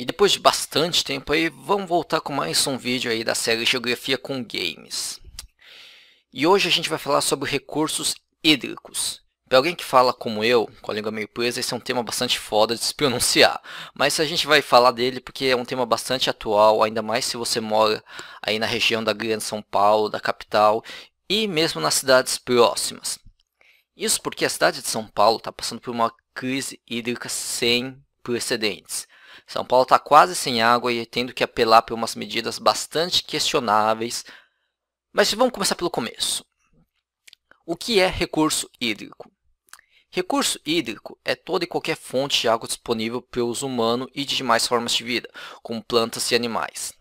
E depois de bastante tempo aí, vamos voltar com mais um vídeo aí da série Geografia com Games. E hoje a gente vai falar sobre recursos hídricos. Para alguém que fala como eu, com a língua meio presa, esse é um tema bastante foda de se pronunciar. Mas a gente vai falar dele porque é um tema bastante atual, ainda mais se você mora aí na região da Grande São Paulo, da capital, e mesmo nas cidades próximas. Isso porque a cidade de São Paulo está passando por uma crise hídrica sem precedentes são Paulo está quase sem água e tendo que apelar por umas medidas bastante questionáveis. Mas vamos começar pelo começo. O que é recurso hídrico? Recurso hídrico é toda e qualquer fonte de água disponível pelo uso humano e de demais formas de vida, como plantas e animais.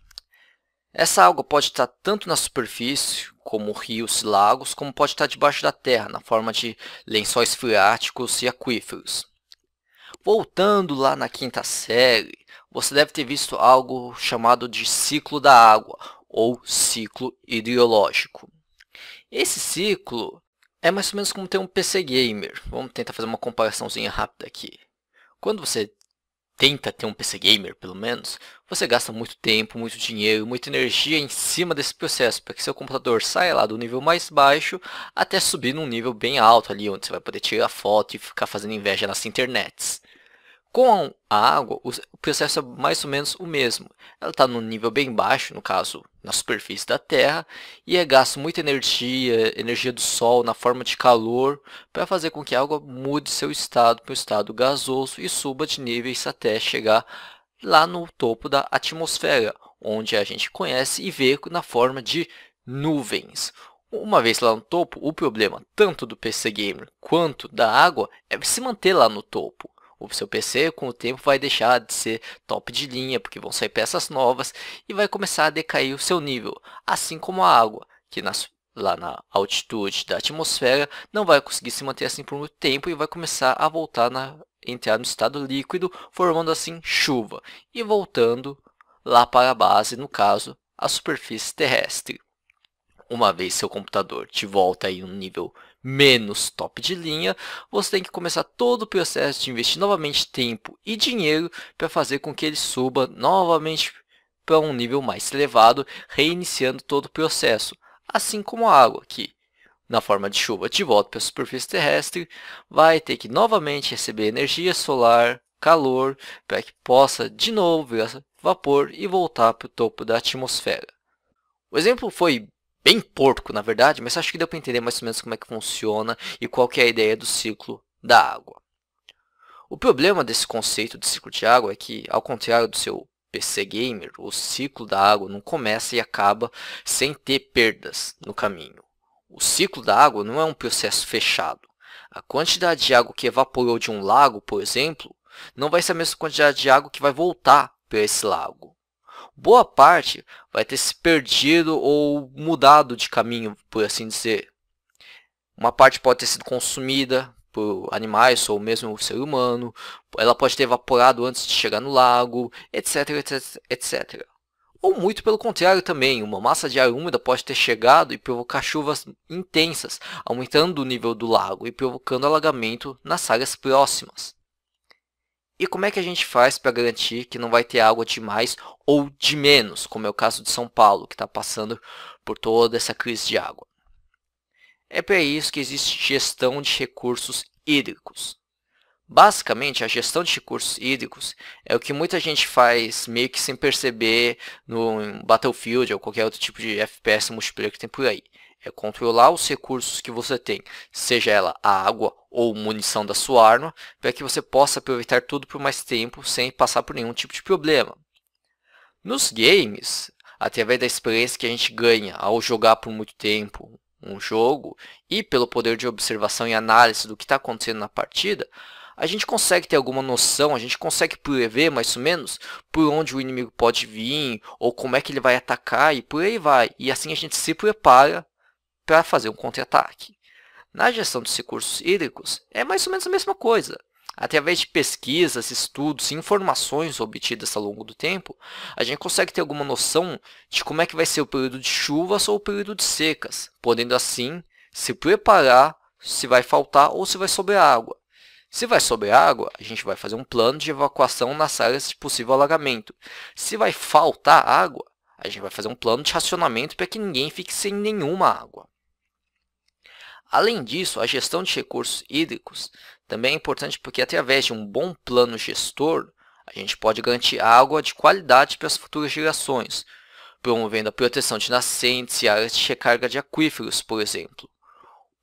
Essa água pode estar tanto na superfície, como rios e lagos, como pode estar debaixo da terra, na forma de lençóis freáticos e aquíferos. Voltando lá na quinta série, você deve ter visto algo chamado de ciclo da água, ou ciclo ideológico. Esse ciclo é mais ou menos como ter um PC Gamer. Vamos tentar fazer uma comparaçãozinha rápida aqui. Quando você tenta ter um PC Gamer, pelo menos, você gasta muito tempo, muito dinheiro, muita energia em cima desse processo, para que seu computador saia lá do nível mais baixo até subir num nível bem alto ali, onde você vai poder tirar foto e ficar fazendo inveja nas internets. Com a água, o processo é mais ou menos o mesmo. Ela está num nível bem baixo, no caso, na superfície da Terra, e é gasto muita energia, energia do Sol na forma de calor, para fazer com que a água mude seu estado para o estado gasoso e suba de níveis até chegar lá no topo da atmosfera, onde a gente conhece e vê na forma de nuvens. Uma vez lá no topo, o problema tanto do PC Gamer quanto da água é se manter lá no topo. O seu PC com o tempo vai deixar de ser top de linha, porque vão sair peças novas e vai começar a decair o seu nível, assim como a água, que nas, lá na altitude da atmosfera não vai conseguir se manter assim por muito tempo e vai começar a voltar na entrar no estado líquido, formando assim chuva e voltando lá para a base, no caso, a superfície terrestre. Uma vez seu computador te volta em um nível menos top de linha, você tem que começar todo o processo de investir novamente tempo e dinheiro para fazer com que ele suba novamente para um nível mais elevado, reiniciando todo o processo. Assim como a água, que na forma de chuva de volta para a superfície terrestre, vai ter que novamente receber energia solar, calor, para que possa de novo virar vapor e voltar para o topo da atmosfera. O exemplo foi bem porco, na verdade, mas acho que deu para entender mais ou menos como é que funciona e qual que é a ideia do ciclo da água. O problema desse conceito de ciclo de água é que, ao contrário do seu PC Gamer, o ciclo da água não começa e acaba sem ter perdas no caminho. O ciclo da água não é um processo fechado. A quantidade de água que evaporou de um lago, por exemplo, não vai ser a mesma quantidade de água que vai voltar para esse lago boa parte vai ter se perdido ou mudado de caminho, por assim dizer. Uma parte pode ter sido consumida por animais ou mesmo o ser humano, ela pode ter evaporado antes de chegar no lago, etc, etc, etc. Ou muito pelo contrário também, uma massa de ar úmida pode ter chegado e provocar chuvas intensas, aumentando o nível do lago e provocando alagamento nas áreas próximas. E como é que a gente faz para garantir que não vai ter água de mais ou de menos, como é o caso de São Paulo, que está passando por toda essa crise de água? É para isso que existe gestão de recursos hídricos. Basicamente, a gestão de recursos hídricos é o que muita gente faz meio que sem perceber no Battlefield ou qualquer outro tipo de FPS multiplayer que tem por aí é controlar os recursos que você tem, seja ela a água ou munição da sua arma, para que você possa aproveitar tudo por mais tempo sem passar por nenhum tipo de problema. Nos games, através da experiência que a gente ganha ao jogar por muito tempo um jogo e pelo poder de observação e análise do que está acontecendo na partida, a gente consegue ter alguma noção, a gente consegue prever mais ou menos por onde o inimigo pode vir, ou como é que ele vai atacar e por aí vai. E assim a gente se prepara para fazer um contra-ataque. Na gestão dos recursos hídricos, é mais ou menos a mesma coisa. Através de pesquisas, estudos e informações obtidas ao longo do tempo, a gente consegue ter alguma noção de como é que vai ser o período de chuvas ou o período de secas, podendo assim se preparar se vai faltar ou se vai sobrar água. Se vai sobrar água, a gente vai fazer um plano de evacuação nas áreas de possível alagamento. Se vai faltar água, a gente vai fazer um plano de racionamento para que ninguém fique sem nenhuma água. Além disso, a gestão de recursos hídricos também é importante porque através de um bom plano gestor, a gente pode garantir água de qualidade para as futuras gerações, promovendo a proteção de nascentes e áreas de recarga de aquíferos, por exemplo.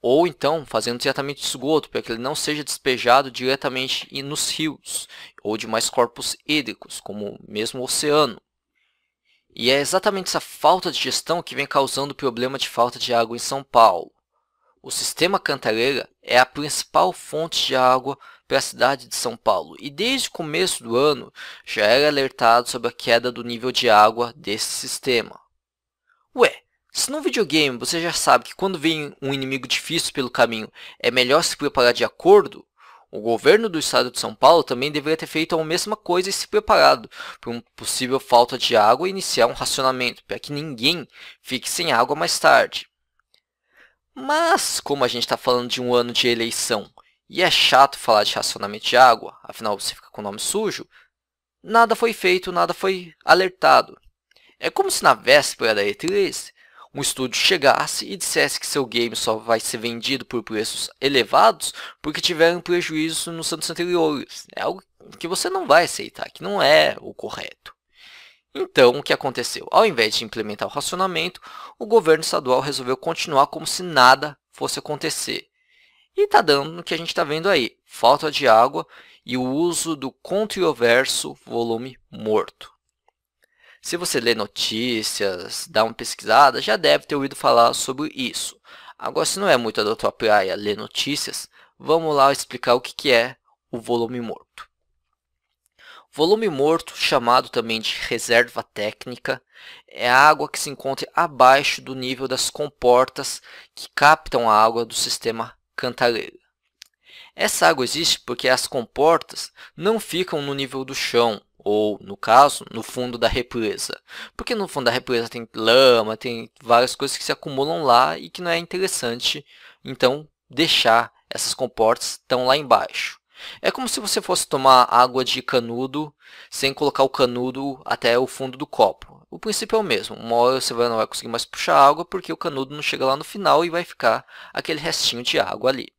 Ou então fazendo tratamento de esgoto para que ele não seja despejado diretamente nos rios ou demais corpos hídricos, como mesmo o oceano. E é exatamente essa falta de gestão que vem causando o problema de falta de água em São Paulo. O sistema Cantareira é a principal fonte de água para a cidade de São Paulo e desde o começo do ano já era alertado sobre a queda do nível de água desse sistema. Ué, se no videogame você já sabe que quando vem um inimigo difícil pelo caminho é melhor se preparar de acordo, o governo do estado de São Paulo também deveria ter feito a mesma coisa e se preparado para uma possível falta de água e iniciar um racionamento para que ninguém fique sem água mais tarde. Mas, como a gente está falando de um ano de eleição e é chato falar de racionamento de água, afinal você fica com o nome sujo, nada foi feito, nada foi alertado. É como se na véspera da E3, um estúdio chegasse e dissesse que seu game só vai ser vendido por preços elevados porque tiveram prejuízo nos anos anteriores. É algo que você não vai aceitar, que não é o correto. Então, o que aconteceu? Ao invés de implementar o racionamento, o governo estadual resolveu continuar como se nada fosse acontecer. E está dando o que a gente está vendo aí: falta de água e o uso do controverso volume morto. Se você lê notícias, dá uma pesquisada, já deve ter ouvido falar sobre isso. Agora, se não é muito da tua praia ler notícias, vamos lá explicar o que é o volume morto. Volume morto, chamado também de reserva técnica, é a água que se encontra abaixo do nível das comportas que captam a água do sistema cantareira. Essa água existe porque as comportas não ficam no nível do chão, ou, no caso, no fundo da represa. Porque no fundo da represa tem lama, tem várias coisas que se acumulam lá e que não é interessante, então, deixar essas comportas tão lá embaixo. É como se você fosse tomar água de canudo sem colocar o canudo até o fundo do copo. O princípio é o mesmo. Uma hora você não vai conseguir mais puxar água porque o canudo não chega lá no final e vai ficar aquele restinho de água ali.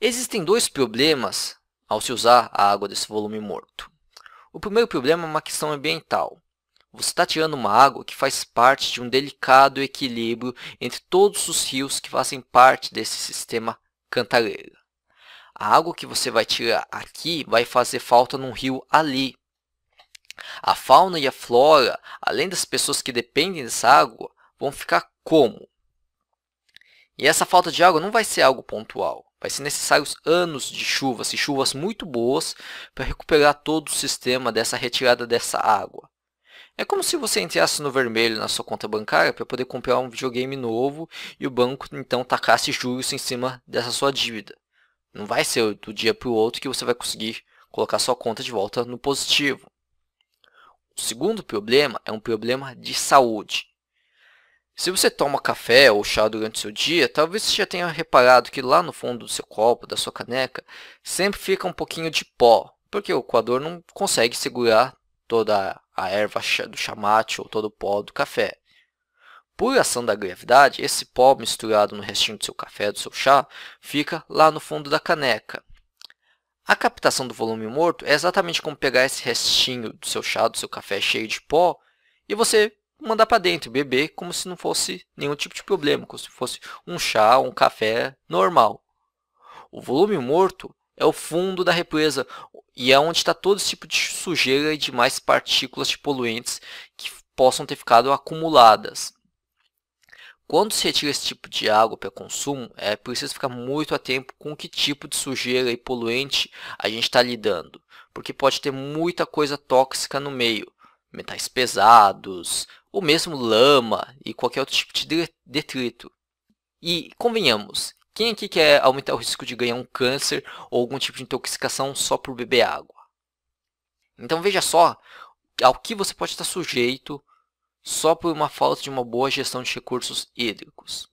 Existem dois problemas ao se usar a água desse volume morto. O primeiro problema é uma questão ambiental. Você está tirando uma água que faz parte de um delicado equilíbrio entre todos os rios que fazem parte desse sistema cantareira. A água que você vai tirar aqui vai fazer falta num rio ali. A fauna e a flora, além das pessoas que dependem dessa água, vão ficar como? E essa falta de água não vai ser algo pontual. Vai ser necessários anos de chuvas e chuvas muito boas para recuperar todo o sistema dessa retirada dessa água. É como se você entrasse no vermelho na sua conta bancária para poder comprar um videogame novo e o banco então tacasse juros em cima dessa sua dívida. Não vai ser do dia para o outro que você vai conseguir colocar sua conta de volta no positivo. O segundo problema é um problema de saúde. Se você toma café ou chá durante o seu dia, talvez você já tenha reparado que lá no fundo do seu copo, da sua caneca, sempre fica um pouquinho de pó, porque o coador não consegue segurar toda a erva do chamate ou todo o pó do café. Por ação da gravidade, esse pó misturado no restinho do seu café, do seu chá, fica lá no fundo da caneca. A captação do volume morto é exatamente como pegar esse restinho do seu chá, do seu café cheio de pó, e você mandar para dentro, beber como se não fosse nenhum tipo de problema, como se fosse um chá, um café normal. O volume morto é o fundo da represa e é onde está todo esse tipo de sujeira e demais partículas de poluentes que possam ter ficado acumuladas. Quando se retira esse tipo de água para consumo, é preciso ficar muito atento com que tipo de sujeira e poluente a gente está lidando, porque pode ter muita coisa tóxica no meio, metais pesados, ou mesmo lama e qualquer outro tipo de detrito. E convenhamos, quem aqui quer aumentar o risco de ganhar um câncer ou algum tipo de intoxicação só por beber água? Então veja só ao que você pode estar sujeito só por uma falta de uma boa gestão de recursos hídricos.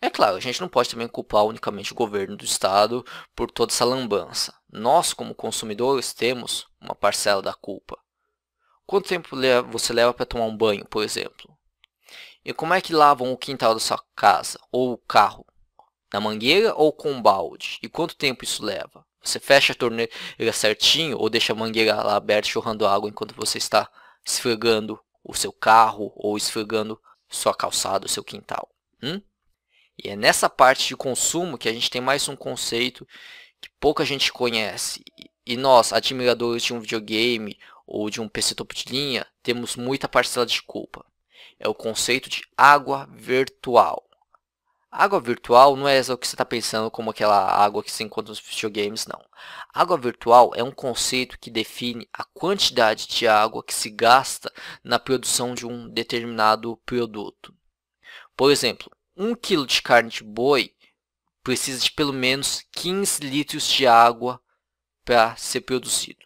É claro, a gente não pode também culpar unicamente o governo do estado por toda essa lambança. Nós, como consumidores, temos uma parcela da culpa. Quanto tempo você leva para tomar um banho, por exemplo? E como é que lavam o quintal da sua casa ou o carro? Na mangueira ou com um balde? E quanto tempo isso leva? Você fecha a torneira certinho ou deixa a mangueira lá aberta chorrando água enquanto você está esfregando o seu carro ou esfregando sua calçada, o seu quintal. Hum? E é nessa parte de consumo que a gente tem mais um conceito que pouca gente conhece. E nós, admiradores de um videogame ou de um PC topo de linha, temos muita parcela de culpa. É o conceito de água virtual. Água virtual não é o que você está pensando como aquela água que se encontra nos videogames, não. Água virtual é um conceito que define a quantidade de água que se gasta na produção de um determinado produto. Por exemplo, 1 kg de carne de boi precisa de pelo menos 15 litros de água para ser produzido.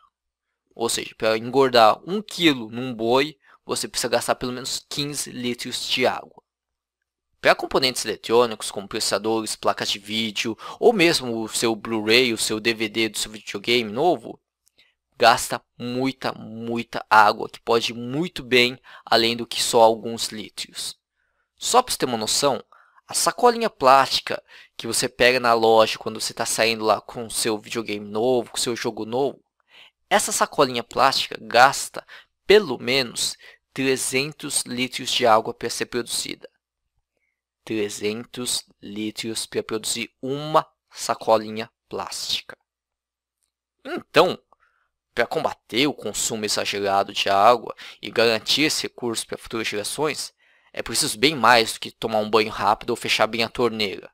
Ou seja, para engordar 1 kg num boi, você precisa gastar pelo menos 15 litros de água componentes eletrônicos, como processadores, placas de vídeo, ou mesmo o seu Blu-ray, o seu DVD do seu videogame novo, gasta muita, muita água, que pode ir muito bem além do que só alguns litros. Só para você ter uma noção, a sacolinha plástica que você pega na loja quando você está saindo lá com o seu videogame novo, com o seu jogo novo, essa sacolinha plástica gasta pelo menos 300 litros de água para ser produzida. 300 litros para produzir uma sacolinha plástica. Então, para combater o consumo exagerado de água e garantir esse recurso para futuras gerações, é preciso bem mais do que tomar um banho rápido ou fechar bem a torneira.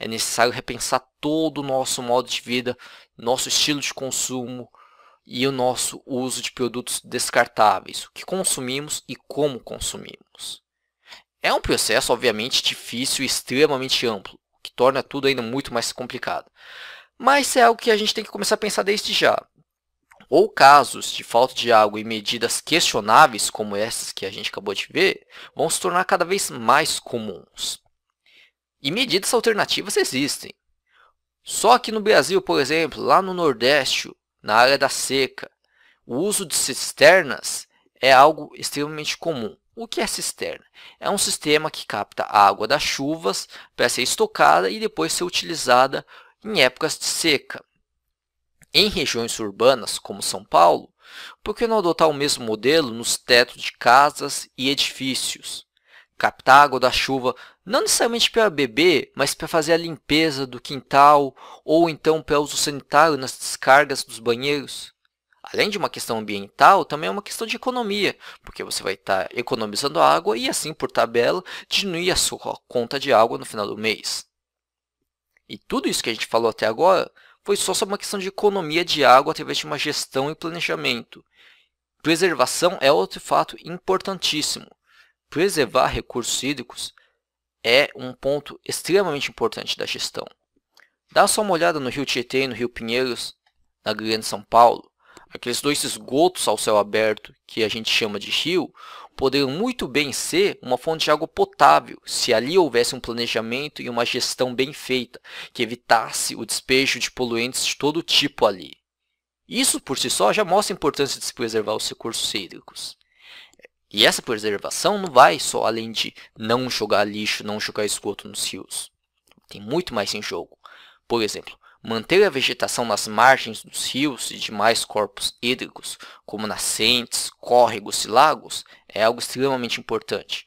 É necessário repensar todo o nosso modo de vida, nosso estilo de consumo e o nosso uso de produtos descartáveis, o que consumimos e como consumimos. É um processo, obviamente, difícil e extremamente amplo, o que torna tudo ainda muito mais complicado. Mas é algo que a gente tem que começar a pensar desde já. Ou casos de falta de água e medidas questionáveis, como essas que a gente acabou de ver, vão se tornar cada vez mais comuns. E medidas alternativas existem. Só que no Brasil, por exemplo, lá no Nordeste, na área da seca, o uso de cisternas é algo extremamente comum. O que é cisterna? É um sistema que capta a água das chuvas para ser estocada e depois ser utilizada em épocas de seca. Em regiões urbanas, como São Paulo, por que não adotar o mesmo modelo nos tetos de casas e edifícios? Captar água da chuva não necessariamente para beber, mas para fazer a limpeza do quintal ou então para uso sanitário nas descargas dos banheiros. Além de uma questão ambiental, também é uma questão de economia, porque você vai estar tá economizando água e assim, por tabela, diminuir a sua conta de água no final do mês. E tudo isso que a gente falou até agora foi só sobre uma questão de economia de água através de uma gestão e planejamento. Preservação é outro fato importantíssimo. Preservar recursos hídricos é um ponto extremamente importante da gestão. Dá só uma olhada no Rio Tietê e no Rio Pinheiros, na Grande São Paulo. Aqueles dois esgotos ao céu aberto, que a gente chama de rio, poderiam muito bem ser uma fonte de água potável, se ali houvesse um planejamento e uma gestão bem feita, que evitasse o despejo de poluentes de todo tipo ali. Isso por si só já mostra a importância de se preservar os recursos hídricos. E essa preservação não vai só além de não jogar lixo, não jogar esgoto nos rios. Tem muito mais em jogo. Por exemplo, Manter a vegetação nas margens dos rios e demais corpos hídricos, como nascentes, córregos e lagos, é algo extremamente importante,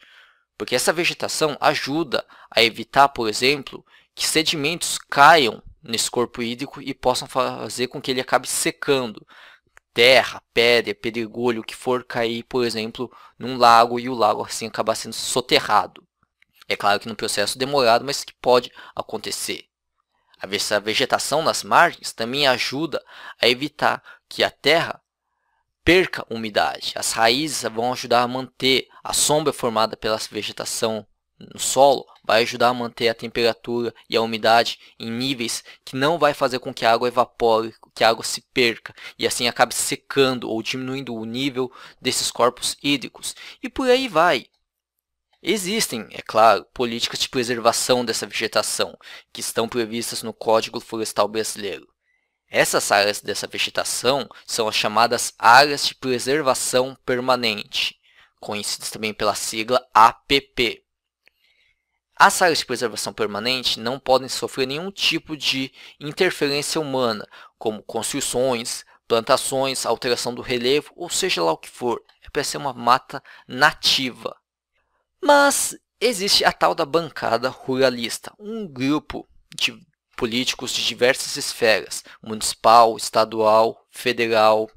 porque essa vegetação ajuda a evitar, por exemplo, que sedimentos caiam nesse corpo hídrico e possam fazer com que ele acabe secando. Terra, pedra, pedregulho, o que for cair, por exemplo, num lago e o lago assim acabar sendo soterrado. É claro que num processo demorado, mas que pode acontecer. Essa vegetação nas margens também ajuda a evitar que a terra perca umidade. As raízes vão ajudar a manter a sombra formada pela vegetação no solo, vai ajudar a manter a temperatura e a umidade em níveis que não vai fazer com que a água evapore, que a água se perca e assim acabe secando ou diminuindo o nível desses corpos hídricos. E por aí vai. Existem, é claro, políticas de preservação dessa vegetação, que estão previstas no Código Florestal Brasileiro. Essas áreas dessa vegetação são as chamadas Áreas de Preservação Permanente, conhecidas também pela sigla APP. As áreas de preservação permanente não podem sofrer nenhum tipo de interferência humana, como construções, plantações, alteração do relevo, ou seja lá o que for. É para ser uma mata nativa, mas existe a tal da bancada ruralista, um grupo de políticos de diversas esferas, municipal, estadual, federal,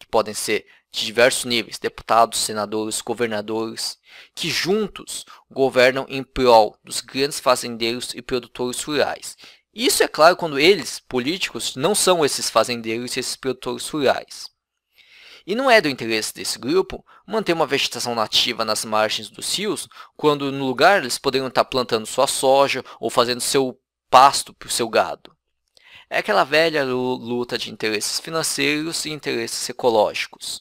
que podem ser de diversos níveis, deputados, senadores, governadores, que juntos governam em prol dos grandes fazendeiros e produtores rurais. Isso é claro quando eles, políticos, não são esses fazendeiros e esses produtores rurais. E não é do interesse desse grupo manter uma vegetação nativa nas margens dos rios, quando no lugar eles poderiam estar plantando sua soja ou fazendo seu pasto para o seu gado. É aquela velha luta de interesses financeiros e interesses ecológicos.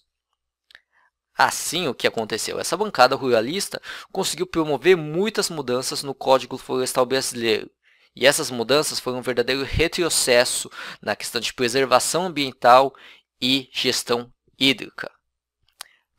Assim, o que aconteceu? Essa bancada ruralista conseguiu promover muitas mudanças no Código Florestal Brasileiro. E essas mudanças foram um verdadeiro retrocesso na questão de preservação ambiental e gestão hídrica.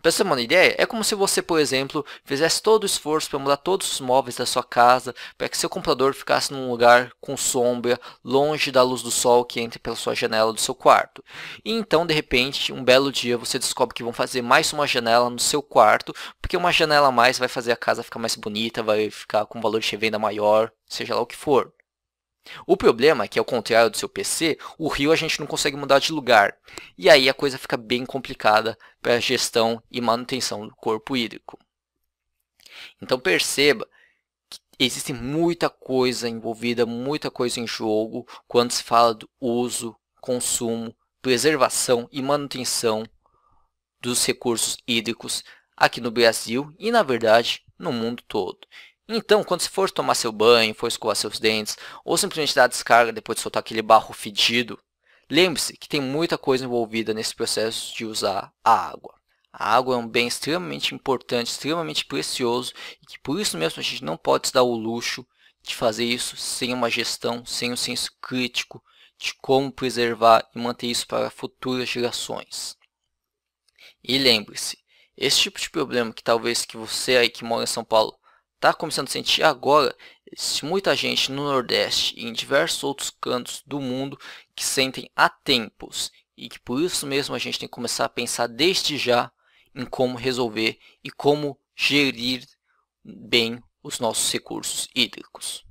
Para você ter uma ideia, é como se você, por exemplo, fizesse todo o esforço para mudar todos os móveis da sua casa, para que seu computador ficasse num lugar com sombra, longe da luz do sol que entra pela sua janela do seu quarto. E então, de repente, um belo dia você descobre que vão fazer mais uma janela no seu quarto, porque uma janela a mais vai fazer a casa ficar mais bonita, vai ficar com um valor de revenda maior, seja lá o que for. O problema é que, ao contrário do seu PC, o rio a gente não consegue mudar de lugar. E aí a coisa fica bem complicada para a gestão e manutenção do corpo hídrico. Então perceba que existe muita coisa envolvida, muita coisa em jogo quando se fala do uso, consumo, preservação e manutenção dos recursos hídricos aqui no Brasil e, na verdade, no mundo todo. Então, quando você for tomar seu banho, for escovar seus dentes, ou simplesmente dar descarga depois de soltar aquele barro fedido, lembre-se que tem muita coisa envolvida nesse processo de usar a água. A água é um bem extremamente importante, extremamente precioso, e que por isso mesmo a gente não pode se dar o luxo de fazer isso sem uma gestão, sem um senso crítico de como preservar e manter isso para futuras gerações. E lembre-se, esse tipo de problema que talvez que você aí que mora em São Paulo está começando a sentir agora muita gente no Nordeste e em diversos outros cantos do mundo que sentem há tempos e que por isso mesmo a gente tem que começar a pensar desde já em como resolver e como gerir bem os nossos recursos hídricos.